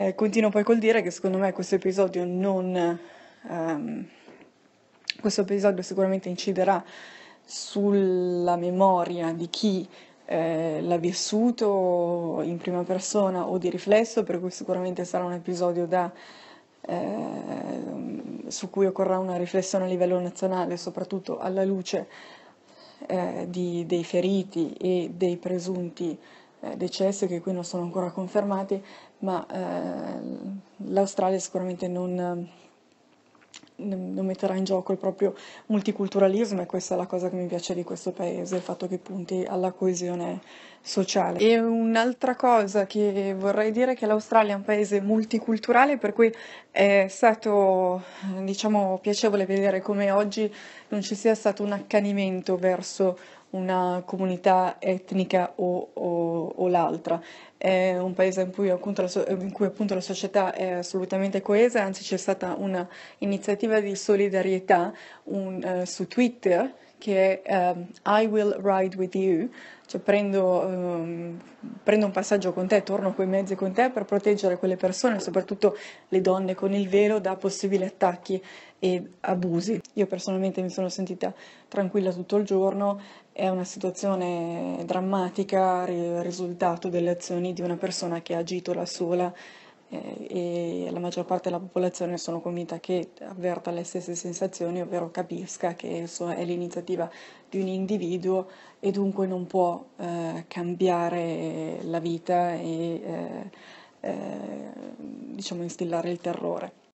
Eh, continuo poi col dire che secondo me questo episodio non... Um, questo episodio sicuramente inciderà sulla memoria di chi eh, l'ha vissuto in prima persona o di riflesso, per cui sicuramente sarà un episodio da, eh, su cui occorrerà una riflessione a livello nazionale, soprattutto alla luce eh, di, dei feriti e dei presunti eh, decessi che qui non sono ancora confermati, ma eh, l'Australia sicuramente ehm, non, non metterà in gioco il proprio multiculturalismo e questa è la cosa che mi piace di questo paese, il fatto che punti alla coesione sociale. E un'altra cosa che vorrei dire è che l'Australia è un paese multiculturale per cui è stato diciamo piacevole vedere come oggi non ci sia stato un accanimento verso una comunità etnica o, o, o l'altra. È un paese in cui, so- in cui, appunto la società è assolutamente coesa, anzi c'è stata un'iniziativa di solidarietà un, eh, su Twitter che è um, ehm, I will ride with you, cioè prendo, um, prendo, un passaggio con te, torno coi mezzi con te per proteggere quelle persone, soprattutto le donne con il velo, da possibili attacchi e abusi. Io personalmente mi sono sentita tranquilla tutto il giorno, è una situazione drammatica, il risultato delle azioni di una persona che ha agito da sola eh, e la maggior parte della popolazione sono convinta che avverta le stesse sensazioni, ovvero capisca che è l'iniziativa di un individuo e dunque non può eh, cambiare la vita e eh, eh, diciamo instillare il terrore.